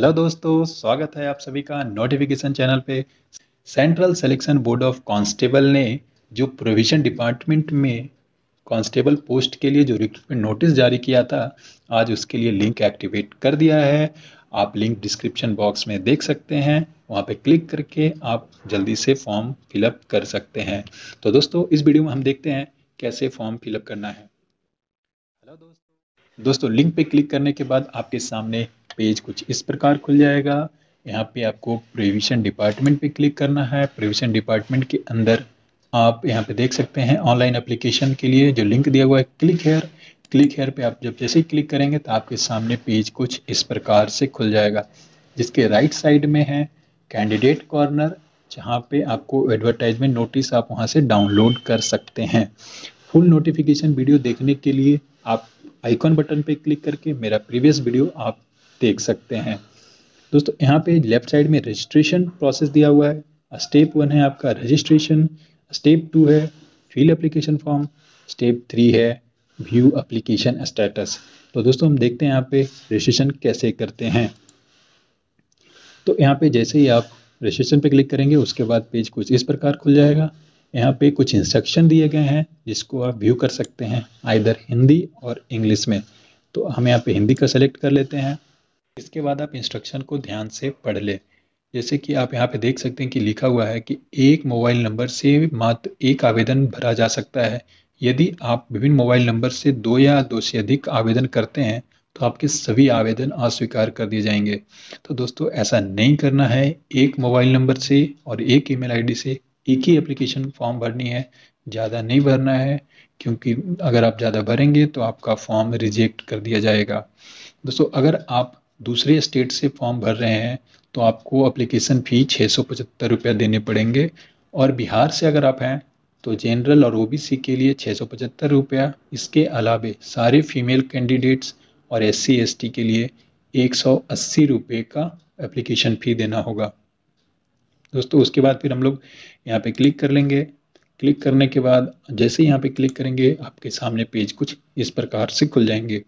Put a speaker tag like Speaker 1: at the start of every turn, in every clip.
Speaker 1: hello दोस्तों स्वागत है आप सभी का नोटिफिकेशन चैनल पे central selection board of constable ने जो प्रोविजन डिपार्टमेंट में कांस्टेबल पोस्ट के लिए जो रिक्रूटमेंट नोटिस जारी किया था आज उसके लिए लिंक एक्टिवेट कर दिया है आप लिंक डिस्क्रिप्शन बॉक्स में देख सकते हैं वहाँ पे क्लिक करके आप जल्दी से फॉर्म फिलअप कर सकते हैं तो दोस्तों इस वीडियो में हम देखते हैं कैसे फॉर्म फिलअप करना है हेलो दोस्तों दोस्तों लिंक पे क्लिक करने के बाद आपके सामने पेज कुछ इस प्रकार खुल जाएगा यहाँ पे आपको प्रिविशन डिपार्टमेंट पे क्लिक करना है प्रोविशन डिपार्टमेंट के अंदर आप यहाँ पे देख सकते हैं ऑनलाइन एप्लीकेशन के लिए जो लिंक दिया हुआ है क्लिक हेयर क्लिक हेयर पे आप जब जैसे ही क्लिक करेंगे तो आपके सामने पेज कुछ इस प्रकार से खुल जाएगा जिसके राइट साइड में है कैंडिडेट कॉर्नर जहाँ पे आपको एडवर्टाइजमेंट नोटिस आप वहाँ से डाउनलोड कर सकते हैं फुल नोटिफिकेशन वीडियो देखने के लिए आप आइकॉन बटन पे क्लिक करके मेरा प्रीवियस वीडियो आप देख सकते हैं दोस्तों यहाँ पे लेफ्ट साइड में रजिस्ट्रेशन प्रोसेस दिया हुआ है स्टेप वन है आपका रजिस्ट्रेशन स्टेप टू है fill application form step three है व्यू एप्लीकेशन स्टेटस तो दोस्तों हम देखते हैं यहाँ पे रजिस्ट्रेशन कैसे करते हैं तो यहाँ पे जैसे ही आप रजिस्ट्रेशन पे क्लिक करेंगे उसके बाद पेज कुछ इस प्रकार खुल जाएगा यहाँ पे कुछ इंस्ट्रक्शन दिए गए हैं जिसको आप व्यू कर सकते हैं आइधर हिंदी और इंग्लिश में तो हम यहाँ पे हिंदी का सेलेक्ट कर लेते हैं इसके बाद आप इंस्ट्रक्शन को ध्यान से पढ़ लें जैसे कि आप यहाँ पे देख सकते हैं कि लिखा हुआ है कि एक मोबाइल नंबर से मात्र एक आवेदन भरा जा सकता है यदि आप विभिन्न मोबाइल नंबर से दो या दो से अधिक आवेदन करते हैं तो आपके सभी आवेदन अस्वीकार कर दिए जाएंगे तो दोस्तों ऐसा नहीं करना है एक मोबाइल नंबर से और एक ईमेल आईडी से एक ही एप्लीकेशन फॉर्म भरनी है ज़्यादा नहीं भरना है क्योंकि अगर आप ज़्यादा भरेंगे तो आपका फॉर्म रिजेक्ट कर दिया जाएगा दोस्तों अगर आप दूसरे स्टेट से फॉर्म भर रहे हैं तो आपको अप्लीकेशन फ़ी छः सौ पचहत्तर रुपया देने पड़ेंगे और बिहार से अगर आप हैं तो जनरल और ओबीसी के लिए छः सौ पचहत्तर रुपया इसके अलावे सारे फीमेल कैंडिडेट्स और एस सी के लिए एक सौ अस्सी रुपये का एप्लीकेशन फ़ी देना होगा दोस्तों उसके बाद फिर हम लोग यहाँ पर क्लिक कर लेंगे क्लिक करने के बाद जैसे यहाँ पे क्लिक करेंगे आपके सामने पेज कुछ इस प्रकार से खुल जाएंगे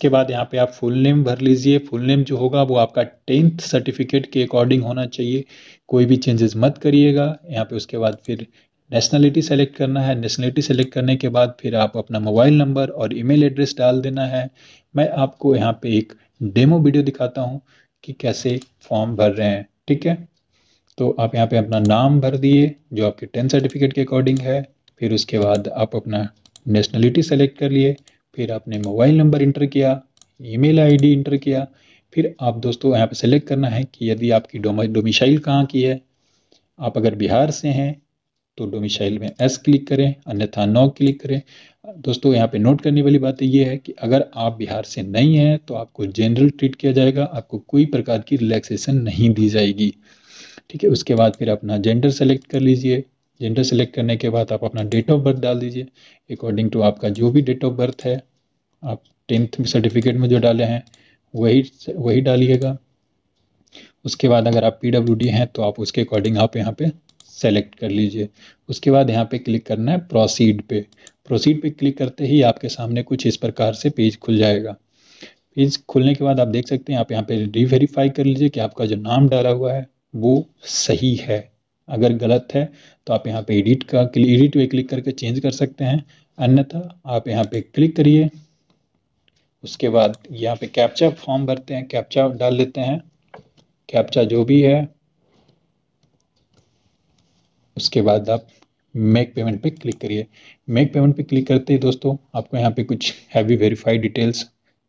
Speaker 1: उसके बाद यहाँ पे आप फुल नेम भर लीजिए फुल नेम जो होगा वो आपका टेंथ सर्टिफिकेट के अकॉर्डिंग होना चाहिए कोई भी चेंजेस मत करिएगा यहाँ पे उसके बाद फिर नेशनलिटी सेलेक्ट करना है नेशनलिटी सेलेक्ट करने के बाद फिर आप अपना मोबाइल नंबर और ईमेल एड्रेस डाल देना है मैं आपको यहाँ पे एक डेमो वीडियो दिखाता हूँ कि कैसे फॉर्म भर रहे हैं ठीक है तो आप यहाँ पे अपना नाम भर दिए जो आपके टेंथ सर्टिफिकेट के अकॉर्डिंग है फिर उसके बाद आप अपना नेशनलिटी सेलेक्ट कर लिए फिर आपने मोबाइल नंबर इंटर किया ईमेल आईडी इंटर किया फिर आप दोस्तों यहाँ पे सेलेक्ट करना है कि यदि आपकी डोमिसाइल कहाँ की है आप अगर बिहार से हैं तो डोमिसाइल में एस क्लिक करें अन्यथा नौ क्लिक करें दोस्तों यहाँ पे नोट करने वाली बात यह है कि अगर आप बिहार से नहीं हैं तो आपको जनरल ट्रीट किया जाएगा आपको कोई प्रकार की रिलैक्सेशन नहीं दी जाएगी ठीक है उसके बाद फिर अपना जेंडर सेलेक्ट कर लीजिए जेंडर सेलेक्ट करने के बाद आप अपना डेट ऑफ बर्थ डाल दीजिए अकॉर्डिंग टू आपका जो भी डेट ऑफ बर्थ है आप टेंथ में सर्टिफिकेट में जो डाले हैं वही वही डालिएगा उसके बाद अगर आप पी डब्ल्यू डी हैं तो आप उसके अकॉर्डिंग आप यहाँ पे सेलेक्ट कर लीजिए उसके बाद यहाँ पे क्लिक करना है प्रोसीड पे प्रोसीड पे क्लिक करते ही आपके सामने कुछ इस प्रकार से पेज खुल जाएगा पेज खुलने के बाद आप देख सकते हैं आप यहाँ पे रीवेरीफाई कर लीजिए कि आपका जो नाम डाला हुआ है वो सही है अगर गलत है तो आप यहाँ पे एडिट का एडिट पे क्लिक करके चेंज कर सकते हैं अन्यथा आप यहाँ पे क्लिक करिए उसके बाद यहाँ पे कैप्चा फॉर्म भरते हैं कैप्चा डाल देते हैं कैप्चा जो भी है उसके बाद आप मेक पेमेंट पे क्लिक करिए मेक पेमेंट पे क्लिक करते ही दोस्तों आपको यहाँ पे कुछ have verified details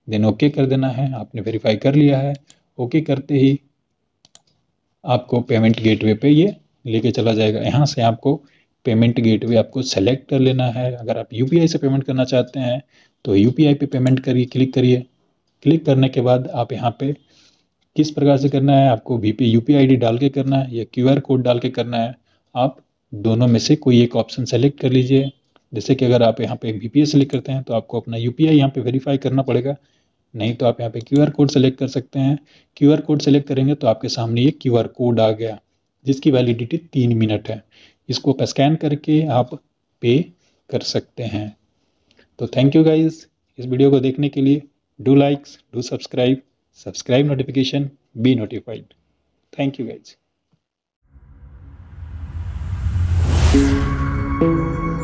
Speaker 1: then okay कर देना है आपने वेरीफाई कर लिया है ओके करते ही आपको पेमेंट गेटवे पे ये लेके चला जाएगा यहाँ से आपको पेमेंट गेटवे आपको सेलेक्ट कर लेना है अगर आप यूपीआई से पेमेंट करना चाहते हैं तो यू पी पे पेमेंट करिए क्लिक करिए क्लिक करने के बाद आप यहाँ पे किस प्रकार से करना है आपको वी पी यू पी डाल के करना है या क्यू कोड डाल के करना है आप दोनों में से कोई एक ऑप्शन सेलेक्ट कर लीजिए जैसे कि अगर आप यहाँ पे वी पी सेलेक्ट करते हैं तो आपको अपना यू पी आई यहाँ पर वेरीफाई करना पड़ेगा नहीं तो आप यहाँ पे क्यू आर कोड सेलेक्ट कर सकते हैं क्यू आर कोड सेलेक्ट करेंगे तो आपके सामने ये क्यू आर कोड आ गया जिसकी वैलिडिटी तीन मिनट है इसको स्कैन करके आप पे कर सकते हैं तो थैंक यू गाइज इस वीडियो को देखने के लिए do likes do subscribe subscribe notification be notified thank you guys